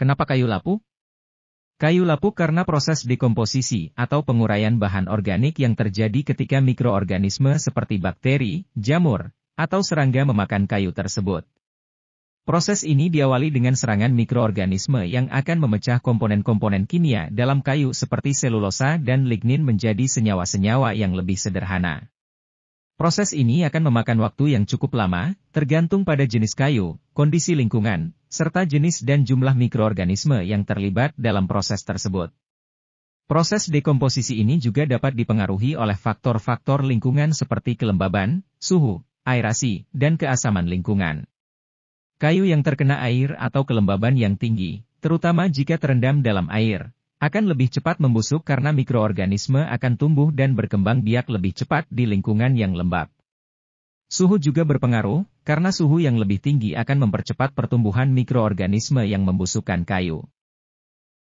Kenapa kayu lapu? Kayu lapu karena proses dekomposisi atau penguraian bahan organik yang terjadi ketika mikroorganisme seperti bakteri, jamur, atau serangga memakan kayu tersebut. Proses ini diawali dengan serangan mikroorganisme yang akan memecah komponen-komponen kimia dalam kayu seperti selulosa dan lignin menjadi senyawa-senyawa yang lebih sederhana. Proses ini akan memakan waktu yang cukup lama, tergantung pada jenis kayu, kondisi lingkungan, serta jenis dan jumlah mikroorganisme yang terlibat dalam proses tersebut. Proses dekomposisi ini juga dapat dipengaruhi oleh faktor-faktor lingkungan seperti kelembaban, suhu, aerasi, dan keasaman lingkungan. Kayu yang terkena air atau kelembaban yang tinggi, terutama jika terendam dalam air, akan lebih cepat membusuk karena mikroorganisme akan tumbuh dan berkembang biak lebih cepat di lingkungan yang lembab. Suhu juga berpengaruh, karena suhu yang lebih tinggi akan mempercepat pertumbuhan mikroorganisme yang membusukkan kayu.